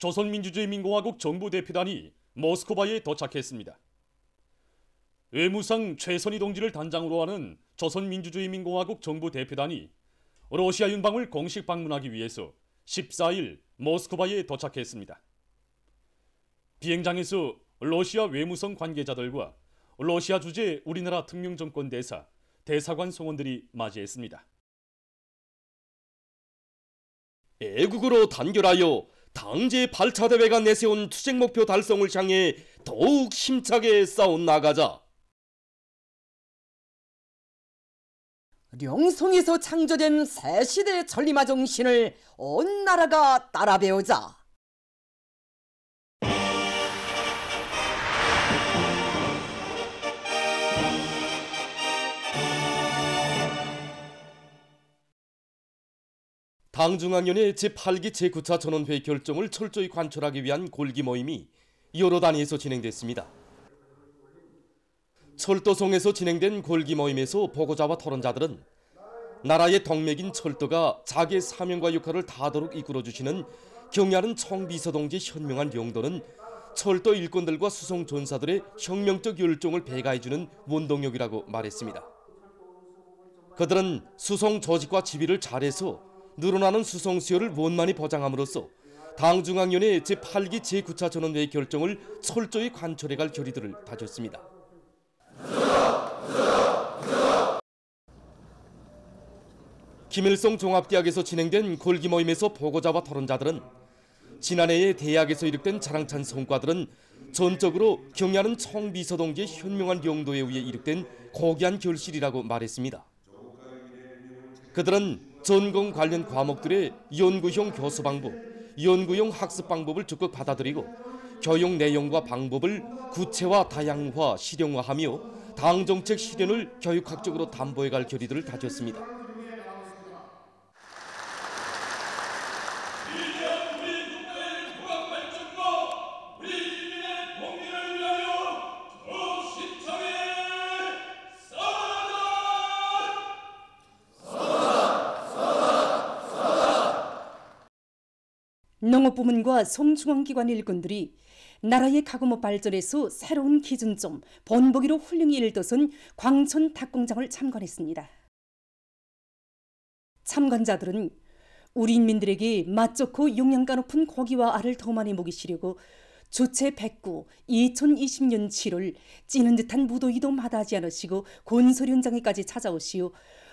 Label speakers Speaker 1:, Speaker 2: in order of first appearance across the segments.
Speaker 1: 조선민주주의민공화국 정부대표단이 모스크바에 도착했습니다. 외무상 최선희 동지를 단장으로 하는 조선민주주의민공화국 정부대표단이 러시아 윤방을 공식 방문하기 위해서 14일 모스크바에 도착했습니다. 비행장에서 러시아 외무성 관계자들과 러시아 주재 우리나라 특명정권 대사, 대사관 성원들이 맞이했습니다. 애국으로 단결하여 당제 8차 대회가 내세운 투쟁 목표 달성을 향해 더욱 힘차게 싸워 나가자.
Speaker 2: 령성에서 창조된 새 시대의 전리마 정신을 온 나라가
Speaker 3: 따라 배우자.
Speaker 1: 당중앙위의회 제8기 제9차 전원회의 결정을 철저히 관철하기 위한 골기 모임이 여러 단위에서 진행됐습니다. 철도성에서 진행된 골기 모임에서 보고자와 토론자들은 나라의 덕맥인 철도가 자기의 사명과 역할을 다하도록 이끌어주시는 경야는 청비서동지 현명한 영도는 철도 일꾼들과 수송 전사들의 혁명적 열정을 배가해주는 원동력이라고 말했습니다. 그들은 수송 조직과 지휘를 잘해서 늘어나는 수성수요를 원만히 보장함으로써 당중앙위원회 제8기 제9차 전원회의 결정을 철저히 관철해갈 결의들을 다졌습니다. 김일성 종합대학에서 진행된 골기 모임에서 보고자와 토론자들은 지난해에 대학에서 이룩된 자랑찬 성과들은 전적으로 경야는 청비서 동지의 현명한 영도에 의해 이룩된 고귀한 결실이라고 말했습니다. 그들은 전공 관련 과목들의 연구형 교수 방법, 연구용 학습 방법을 적극 받아들이고 교육 내용과 방법을 구체화, 다양화, 실용화하며 당 정책 실현을 교육학적으로 담보해갈 결의들을 다졌습니다.
Speaker 2: 농업부문과 송중앙기관 일꾼들이 나라의 가구업 발전에서 새로운 기준점 번복이로 훌륭히 일도선 광천 닭공장을 참관했습니다. 참관자들은 우리 인민들에게 맛 좋고 용량가 높은 고기와 알을 더 많이 먹이시려고 조체 1 0 2020년 7월 찌는 듯한 무더위도 마다하지 않으시고 곤솔 현장에까지 찾아오시오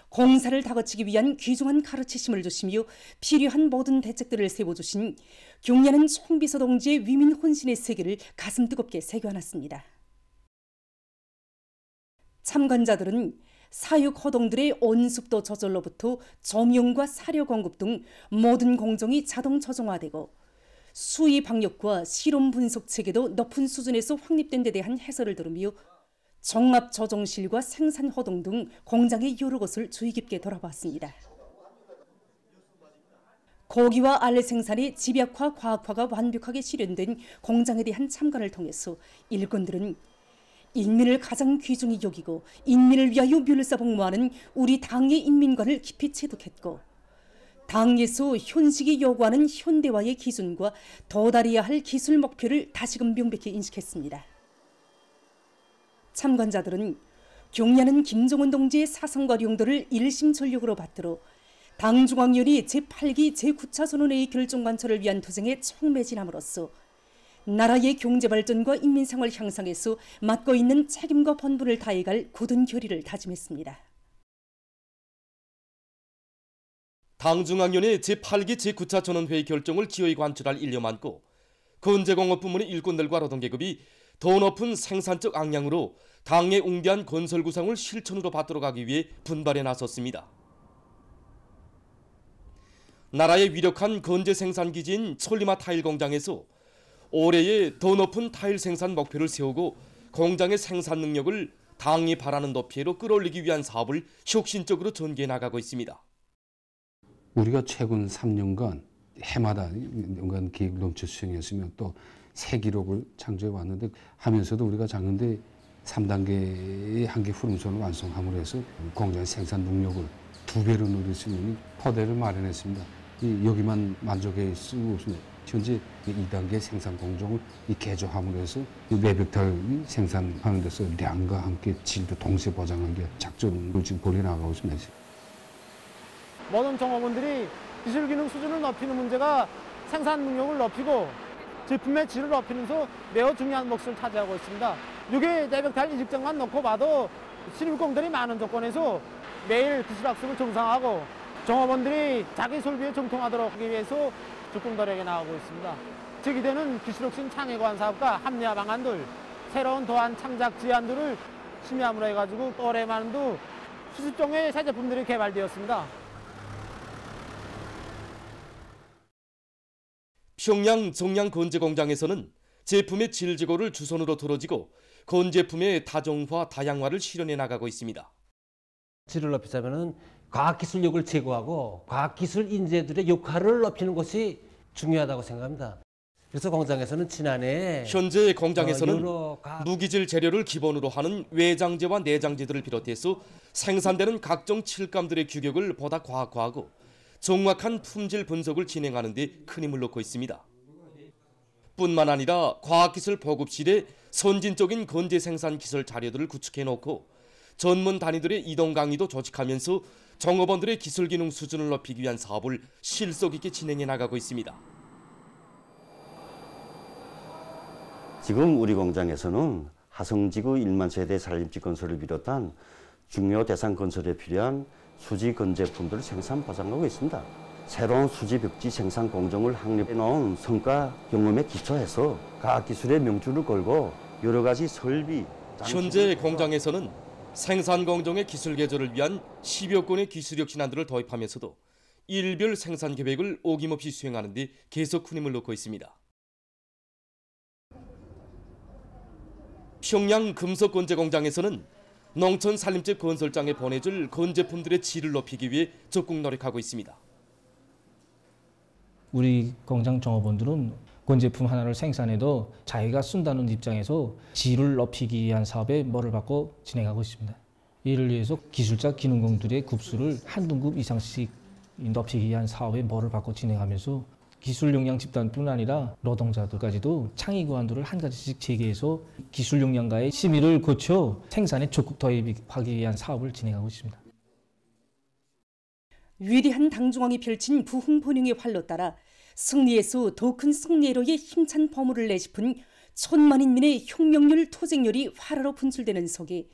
Speaker 2: 공사를 다그치기 위한 귀중한 가르치심을 주시며 필요한 모든 대책들을 세워주신 경려는 송비서 동지의 위민 혼신의 세계를 가슴 뜨겁게 새겨놨습니다. 참관자들은 사육 허동들의 온습도 저절로부터 점용과 사료 공급 등 모든 공정이 자동 저정화되고 수의 방역과 실험 분석 체계도 높은 수준에서 확립된 데 대한 해설을 들으며 정합 저종실과 생산 허동 등 공장의 여러 곳을 주의 깊게 돌아봤습니다. 고기와 알레 생산이 집약화, 과학화가 완벽하게 실현된 공장에 대한 참관을 통해서 일꾼들은 인민을 가장 귀중히 여기고 인민을 위하여 묘사 복무하는 우리 당의 인민관을 깊이 체득했고 당에서 현식이 요구하는 현대화의 기준과 도달해야 할 기술 목표를 다시금 명백히 인식했습니다. 참관자들은 경례는 김정은 동지의 사상과 용도를 일심전력으로 받들어 당중앙위원회 제8기 제9차 선언회의 결정관철을 위한 투쟁에 총매진함으로써 나라의 경제발전과 인민생활 향상에서 맡고 있는 책임과 번분을 다해갈 굳은 결의를 다짐했습니다.
Speaker 1: 당중앙위원회 제8기 제9차 전원회의 결정을 기어이 관철할 일념 안고 건재공업부문의 일꾼들과 노동계급이 더 높은 생산적 악량으로 당의 웅대한 건설 구상을 실천으로 받도록 하기 위해 분발에 나섰습니다. 나라의 위력한 건재 생산 기지인 솔리마 타일 공장에서 올해의 더 높은 타일 생산 목표를 세우고 공장의 생산 능력을 당이 바라는 높이로 끌어올리기 위한 사업을 혁신적으로 전개해 나가고 있습니다. 우리가 최근 3년간 해마다 연간 기획 넘치 수행했으면 또새 기록을 창조해 왔는데 하면서도 우리가 작년에 3단계의 한계 후름선을 완성함으로 해서 공장 생산 능력을 두 배로 늘릴 수 있는 퍼대를 마련했습니다. 여기만 만족해 쓰고 있습니다. 현재 2단계 생산 공정을 이 개조함으로 해서 내벽탈 생산하는 데서 량과 함께 질도 동시에 보장하는 게 작전으로 지금 벌려 나가고 있습니다. 모든 종업원들이 기술기능 수준을 높이는 문제가 생산 능력을 높이고 제품의 질을 높이면서 매우 중요한 몫을 차지하고 있습니다. 6게 내벽달 이직장만 놓고 봐도 신입공들이 많은 조건에서 매일 기술학습을 정상하고 종업원들이 자기 설비에 정통하도록 하기 위해서 조금들에게 나오고 있습니다. 제기되는 기술혁신 창의관 사업과 합리화 방안들, 새로운 도안 창작 지안들을 심의함으로 해가지고 올해만도 수십 종의 새 제품들이 개발되었습니다. 평양 정량 건재 공장에서는 제품의 질지고를 주선으로 들어지고 건제품의 다종화 다양화를 실현해 나가고 있습니다. 질을 높이자면은 과학기술력을 제고하고 과학기술 인재들의 역할을 높이는 것이 중요하다고 생각합니다. 그래서 공장에서는 지난해 현재 어, 공장에서는 어, 가... 무기질 재료를 기본으로 하는 외장재와 내장재들을 비롯해서 생산되는 각종 칠감들의 규격을 보다 과학화하고 정확한 품질 분석을 진행하는 데 큰 힘을 놓고 있습니다. 뿐만 아니라 과학기술 보급실에 선진적인 건재 생산 기술 자료들을 구축해 놓고 전문 단위들의 이동 강의도 조직하면서 정업원들의 기술 기능 수준을 높이기 위한 사업을 실속 있게 진행해 나가고 있습니다. 지금 우리 공장에서는 하성지구 1만 세대 산림지 건설을 비롯한 중요 대상 건설에 필요한 수지 건제품들을 생산 보장하고 있습니다. 새로운 수지 벽지 생산 공정을 확립해 놓은 성과 경험에 기초해서 과학기술의 명주를 걸고 여러 가지 설비 현재 공장에서는 생산 공정의 기술 개조를 위한 10여 건의 기술력 신안들을 도입하면서도 일별 생산 계획을 어김없이 수행하는 데 계속 큰 힘을 놓고 있습니다. 평양 금속건재 공장에서는 농촌 산림집 건설장에 보내줄 건제품들의 질을 높이기 위해 적극 노력하고 있습니다. 우리 공장 종업원들은 건제품 하나를 생산해도 자기가 쓴다는 입장에서 질을 높이기 위한 사업에 머를 박고 진행하고 있습니다. 이를 위해서 기술자 기능공들의 급수를 한 등급 이상씩 높이기 위한 사업에 머를 박고 진행하면서 기술 용량 집단뿐 아니라 노동자들까지도 창의 구한도를 한 가지씩 재개해서 기술 용량과의 심의를 거쳐 생산에 적극 도입하기 위한 사업을 진행하고 있습니다.
Speaker 2: 위대한 당중왕이 펼친 부흥본능의 활로 따라 승리에서 더 큰 승리로의 힘찬 버무를 내짚은 천만인민의 혁명률 토쟁률이 활로 분출되는 속에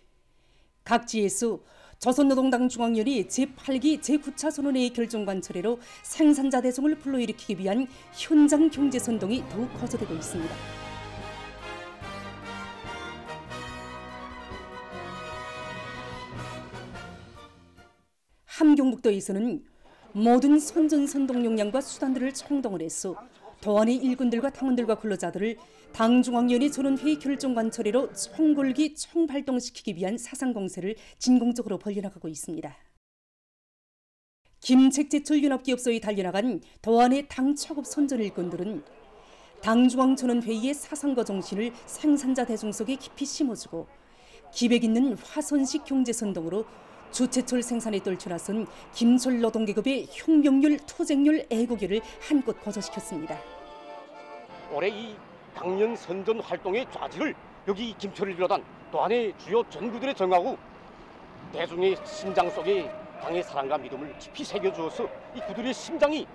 Speaker 2: 각지에서 저선노동당중앙열이 제8기 제9차 선언회의 결정관 철회로 생산자 대성을 불러일으키기 위한 현장 경제 선동이 더욱 거세되고 있습니다. 함경북도에서는 모든 선전 선동 역량과 수단들을 총동원해서 더원이 일군들과 당원들과 근로자들을 당중앙위원회 전원 회의 결정관 처리로 총궐기 총발동시키기 위한 사상 공세를 진공적으로 벌려나가고 있습니다. 김책제철 윤합기업소에 달려나간 더원의 당차급 선전 일꾼들은 당중앙 전원 회의의 사상과 정신을 생산자 대중 속에 깊이 심어주고 기백 있는 화선식 경제 선동으로 주체철 생산에 떨쳐나선 김철 노동계급의 혁명률, 투쟁률, 애국열을 한껏 거저시켰습니다.
Speaker 1: 올해 이 당년 선전 활동의 좌지를 여기 김천을 비롯한 또한의 주요 전구들에 정하고 대중의 심장 속에 당의 사랑과 믿음을 깊이 새겨주어서 이구들의 심장이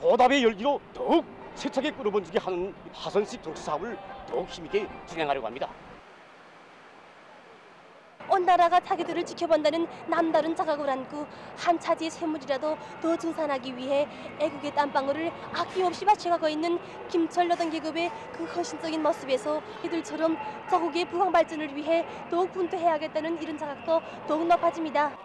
Speaker 1: 보답의 열기로 더욱 세차게 끌어번지게 하는 하선식 정치 사업을 더욱 힘있게 진행하려고 합니다.
Speaker 3: 온 나라가 자기들을 지켜본다는 남다른 자각을 안고 한 차지의 샘물이라도 더 증산하기 위해 애국의 땀방울을 아낌없이 바쳐가고 있는 김철 여당 계급의 그 헌신적인 모습에서 이들처럼 자국의 부강 발전을 위해 더욱 분투해야겠다는 이런 자각도 더욱 높아집니다.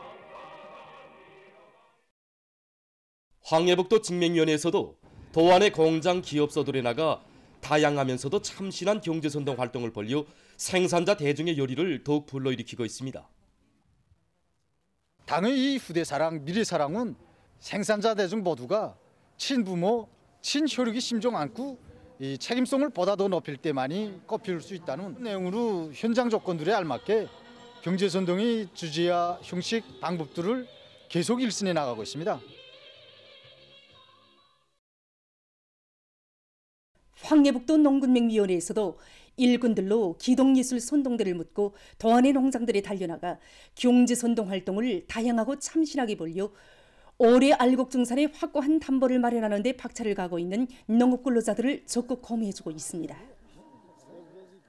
Speaker 1: 황해북도 직맹위원회에서도 도안의 공장 기업서들에 나가 다양하면서도 참신한 경제선동 활동을 벌려 생산자 대중의 요리를 더욱 불러일으키고 있습니다. 당의 후대 사랑, 미래 사랑은 생산자 대중 모두가 친부모, 친효력이 심정 않고 이 책임성을 보다 더 높일 때만이 꽃피울 수 있다는 내용으로 현장 조건들에 알맞게 경제선동의 주제와 형식, 방법들을
Speaker 2: 계속 일순에 나가고 있습니다. 황해북도 농군맹위원회에서도 일군들로 기동예술 선동대를 묻고 더한의 농장들이 달려나가 경제 선동 활동을 다양하고 참신하게 벌려 올해 알곡 증산에 확고한 담보를 마련하는 데 박차를 가고 있는 농업 근로자들을 적극 거미해주고 있습니다.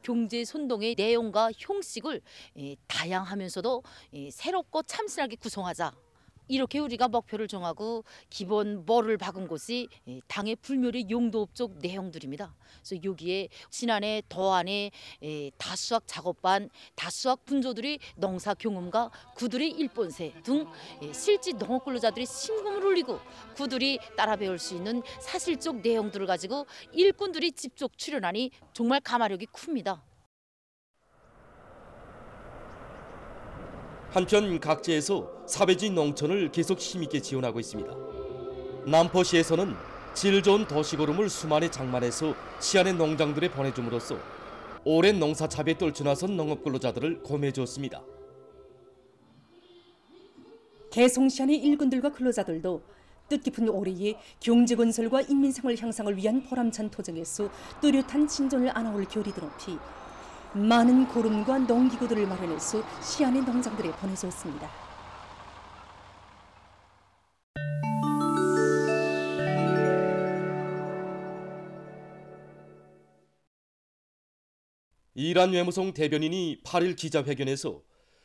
Speaker 2: 경제 선동의 내용과 형식을 예, 다양하면서도 예, 새롭고 참신하게 구성하자 이렇게 우리가 목표를 정하고 기본 뭐를 박은 곳이 당의 불멸의 용도업 쪽 내용들입니다. 그래서 여기에 지난해 더안에 다수학 작업반, 다수학 분조들이 농사 경험과 구들의 일본세 등 실제 농업 근로자들이 신금을 울리고 구들이 따라 배울 수 있는 사실적 내용들을 가지고 일꾼들이 직접 출연하니 정말 감화력이 큽니다.
Speaker 1: 한편 각지에서 사배주 농촌을 계속 힘있게 지원하고 있습니다. 남포시에서는 질 좋은 도시걸음을 수만의 장만해서 시안의 농장들에 보내줌으로써 오랜 농사 차비에 떨쳐나선 농업 근로자들을 고매해 줬습니다.
Speaker 2: 개성시안의 일꾼들과 근로자들도 뜻깊은 올해의 경제 건설과 인민생활 향상을 위한 보람찬 토정에서 뚜렷한 진전을 안아올 결의들 높이 많은 고름과 농기구들을 마련해수 시안의 농장들에 보내줬습니다.
Speaker 1: 이란 외무성 대변인이 8일 기자회견에서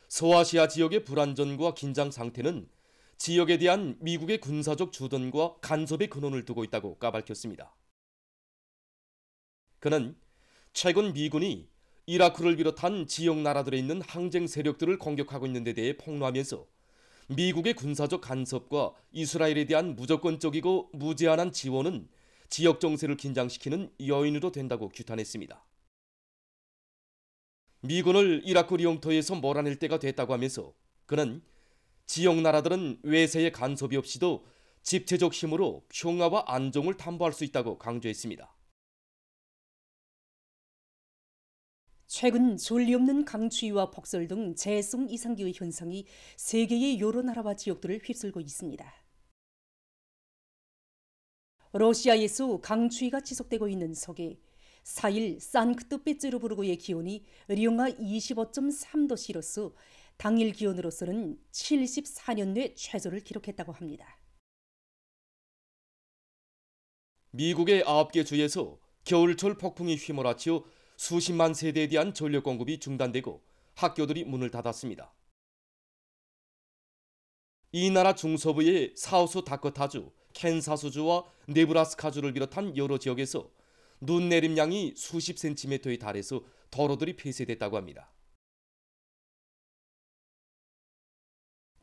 Speaker 1: 서아시아 지역의 불안전과 긴장 상태는 지역에 대한 미국의 군사적 주둔과 간섭의 근원을 두고 있다고 까발켰습니다. 그는 최근 미군이 이라크를 비롯한 지역 나라들에 있는 항쟁 세력들을 공격하고 있는 데 대해 폭로하면서 미국의 군사적 간섭과 이스라엘에 대한 무조건적이고 무제한한 지원은 지역 정세를 긴장시키는 여인으로 된다고 규탄했습니다. 미군을 이라크 리용터에서 몰아낼 때가 됐다고 하면서 그는 지역 나라들은 외세의 간섭이 없이도 집체적 힘으로 평화와 안정을 담보할 수 있다고 강조했습니다.
Speaker 2: 최근 졸리 없는 강추위와 폭설 등재해 이상기후 현상이 세계의 여러 나라와 지역들을 휩쓸고 있습니다. 러시아에서 강추위가 지속되고 있는 속에 4일 산크트페테르부르크의 기온이 리영하 25.3도씨로서 당일 기온으로서는 74년 내 최저를 기록했다고 합니다.
Speaker 1: 미국의 9개 주에서 겨울철 폭풍이 휘몰아치어 수십만 세대에 대한 전력 공급이 중단되고 학교들이 문을 닫았습니다. 이 나라 중서부의 사우스 다코타주, 캔사스주와 네브라스카주를 비롯한 여러 지역에서 눈 내림량이 수십 센티미터에 달해서 도로들이 폐쇄됐다고 합니다.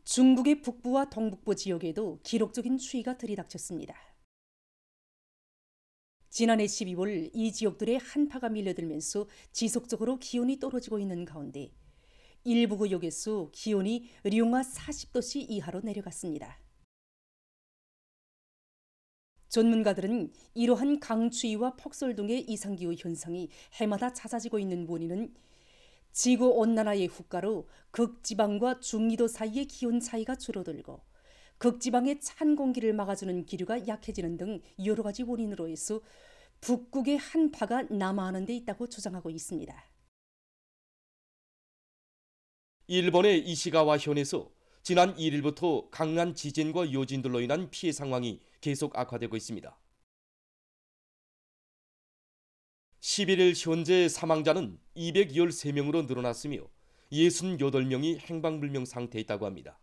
Speaker 2: 중국의 북부와 동북부 지역에도 기록적인 추위가 들이닥쳤습니다. 지난해 12월 이 지역들의 한파가 밀려들면서 지속적으로 기온이 떨어지고 있는 가운데 일부 구역에서 기온이 영화 40도씨 이하로 내려갔습니다. 전문가들은 이러한 강추위와 폭설 등의 이상기후 현상이 해마다 잦아지고 있는 원인은 지구 온난화의 후과로 극지방과 중위도 사이의 기온 차이가 줄어들고 극지방의 찬 공기를 막아주는 기류가 약해지는 등 여러 가지 원인으로 해서 북극의 한파가 남하하는 데 있다고 주장하고 있습니다.
Speaker 1: 일본의 이시가와 현에서 지난 1일부터 강한 지진과 요진들로 인한 피해 상황이 계속 악화되고 있습니다. 11일 현재 사망자는 213명으로 늘어났으며 68명이 행방불명 상태에 있다고 합니다.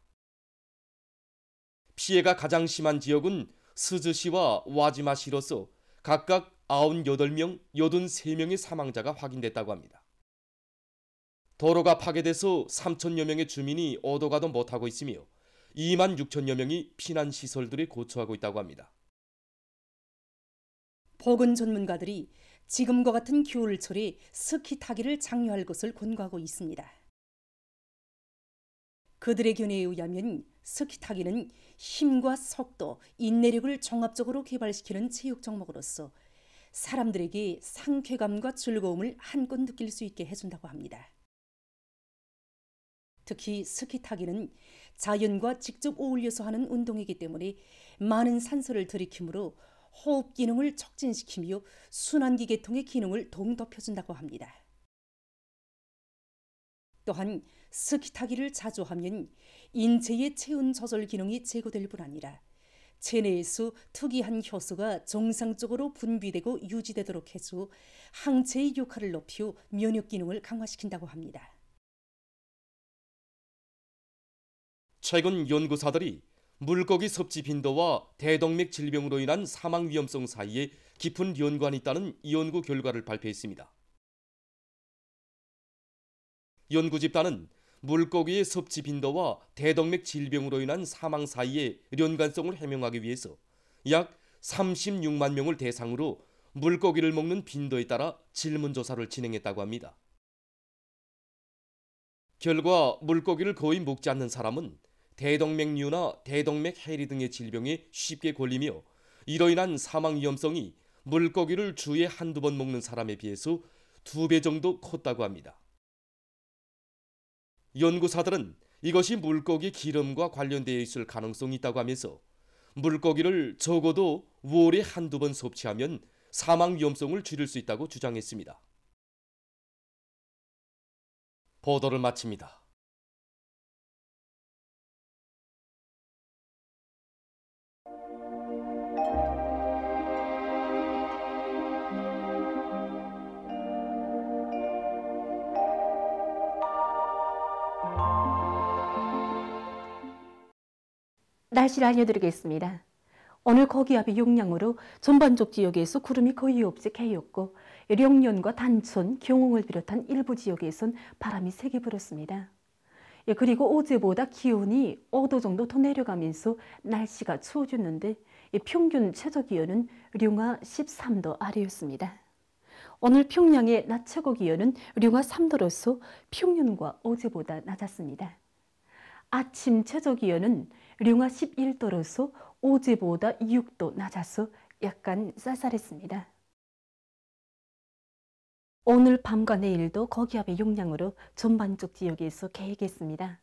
Speaker 1: 피해가 가장 심한 지역은 스즈시와 와지마시로서 각각 98명, 83명의 사망자가 확인됐다고 합니다. 도로가 파괴돼서 3천여 명의 주민이 얻어가도 못하고 있으며 2만 6천여 명이 피난 시설들에 고초하고 있다고 합니다.
Speaker 2: 보건 전문가들이 지금과 같은 겨울철에 스키 타기를 장려할 것을 권고하고 있습니다. 그들의 견해에 의하면 스키 타기는 힘과 속도, 인내력을 종합적으로 개발시키는 체육 종목으로서 사람들에게 상쾌감과 즐거움을 한껏 느낄 수 있게 해준다고 합니다. 특히 스키 타기는 자연과 직접 어울려서 하는 운동이기 때문에 많은 산소를 들이킴으로 호흡 기능을 촉진시키며 순환기 계통의 기능을 동덮여준다고 합니다. 또한 스키 타기를 자주 하면 인체의 체온 조절 기능이 제고될 뿐 아니라 체내에서 특이한 효소가 정상적으로 분비되고 유지되도록 해서 항체의 역할을 높여 이 면역 기능을 강화시킨다고 합니다.
Speaker 1: 최근 연구사들이 물고기 섭지 빈도와 대동맥 질병으로 인한 사망 위험성 사이에 깊은 연관이 있다는 연구 결과를 발표했습니다. 연구 집단은 물고기의 섭취 빈도와 대동맥 질병으로 인한 사망 사이의 연관성을 해명하기 위해서 약 36만 명을 대상으로 물고기를 먹는 빈도에 따라 질문조사를 진행했다고 합니다. 결과 물고기를 거의 먹지 않는 사람은 대동맥류나 대동맥 해리 등의 질병에 쉽게 걸리며 이로 인한 사망 위험성이 물고기를 주에 한두 번 먹는 사람에 비해서 두 배 정도 컸다고 합니다. 연구사들은 이것이 물고기 기름과 관련되어 있을 가능성이 있다고 하면서 물고기를 적어도 월에 한두 번 섭취하면 사망 위험성을 줄일 수 있다고 주장했습니다. 보도를 마칩니다.
Speaker 3: 날씨를 알려드리겠습니다. 오늘 거기압의 영향으로 전반적 지역에서 구름이 거의 없이 개였고 령년과 단천, 경흥을 비롯한 일부 지역에선 바람이 세게 불었습니다. 예, 그리고 어제보다 기온이 5도 정도 더 내려가면서 날씨가 추워졌는데 예, 평균 최저기온은 령하 13도 아래였습니다. 오늘 평양의 낮 최고기온은 령하 3도로서 평년과 어제보다 낮았습니다. 아침 최저기온은 령하 11도로서 어제보다 6도 낮아서 약간 쌀쌀했습니다. 오늘 밤과 내일도 거기압의 영향으로 전반적 지역에서 개획습니다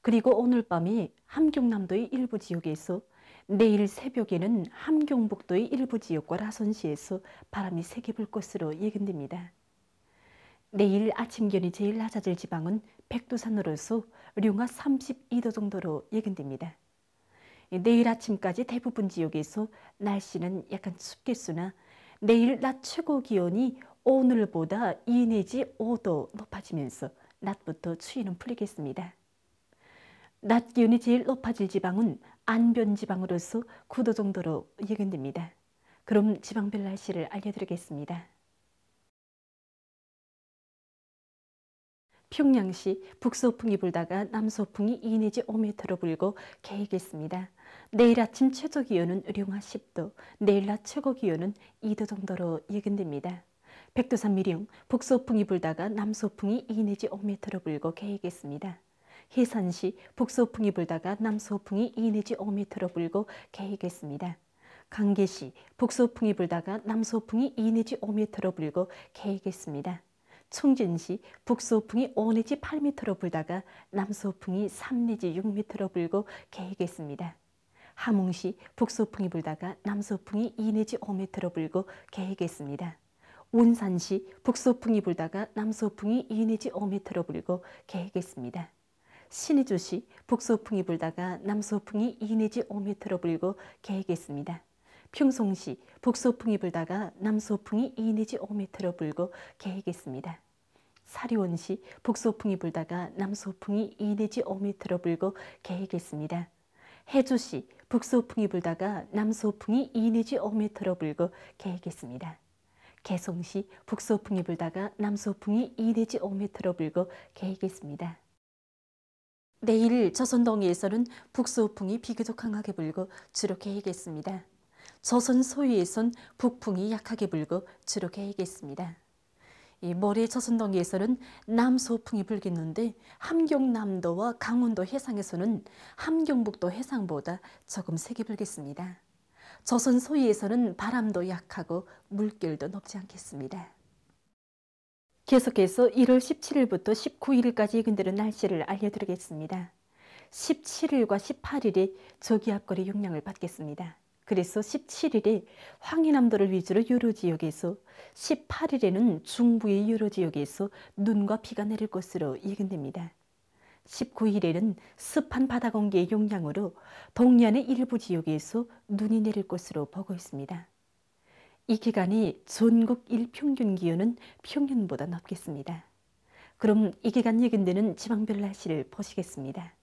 Speaker 3: 그리고 오늘 밤이 함경남도의 일부 지역에서 내일 새벽에는 함경북도의 일부 지역과 라선시에서 바람이 세게 불 것으로 예견됩니다. 내일 아침 기온이 제일 낮아질 지방은 백두산으로서 령하 32도 정도로 예견됩니다. 내일 아침까지 대부분 지역에서 날씨는 약간 춥겠으나 내일 낮 최고 기온이 오늘보다 2 내지 5도 높아지면서 낮부터 추위는 풀리겠습니다. 낮 기온이 제일 높아질 지방은 안변 지방으로서 9도 정도로 예견됩니다. 그럼 지방별 날씨를 알려드리겠습니다. 평양시 북서풍이 불다가 남서풍이 2 내지 5m로 불고 개이겠습니다. 내일 아침 최저 기온은 령하 10도, 내일 낮 최고 기온은 2도 정도로 예견됩니다. 백두산 미령, 북서풍이 불다가 남서풍이 2 내지 5m로 불고 개이겠습니다. 해산시 북서풍이 불다가 남서풍이 2 내지 5m로 불고 개이겠습니다. 강계시 북서풍이 불다가 남서풍이 2 내지 5m로 불고 개이겠습니다. 충진시 북소풍이 5내지 8m로 불다가 남소풍이 3내지 6m로 불고 계획했습니다. 함흥시 북서풍이 불다가 남서풍이 2내지 5m로 불고 계획했습니다. 온산시 북서풍이 불다가 남서풍이 2내지 5m로 불고 계획했습니다. 신의주시 북서풍이 불다가 남서풍이 2내지 5m로 불고 계획했습니다. 평송시 북소풍이 불다가 남소풍이 2 내지 5m로 불고 계획했습니다 사리원시 북소풍이 불다가 남소풍이 2 내지 5m로 불고 계획했습니다 해주시 북소풍이 불다가 남소풍이 2 내지 5m로 불고 계획했습니다 개성시 북소풍이 불다가 남소풍이 2 내지 5m로 불고 계획했습니다 내일 저선동에서는 북소풍이 비교적 강하게 불고 주로 계획했습니다 조선 소위에선 북풍이 약하게 불고 주로 개이겠습니다. 이 모래 조선동에서는 남서풍이 불겠는데 함경남도와 강원도 해상에서는 함경북도 해상보다 조금 세게 불겠습니다. 조선 소위에서는 바람도 약하고 물결도 높지 않겠습니다. 계속해서 1월 17일부터 19일까지 이근되는 날씨를 알려드리겠습니다. 17일과 18일이 저기압거리 영향을 받겠습니다. 그래서 17일에 황해남도를 위주로 유로 지역에서 18일에는 중부의 유로 지역에서 눈과 비가 내릴 것으로 예견됩니다. 19일에는 습한 바다 공기의 영향으로 동해안의 일부 지역에서 눈이 내릴 것으로 보고 있습니다. 이 기간이 전국 일평균 기온은 평년보다 높겠습니다. 그럼 이 기간 예견되는 지방별 날씨를 보시겠습니다.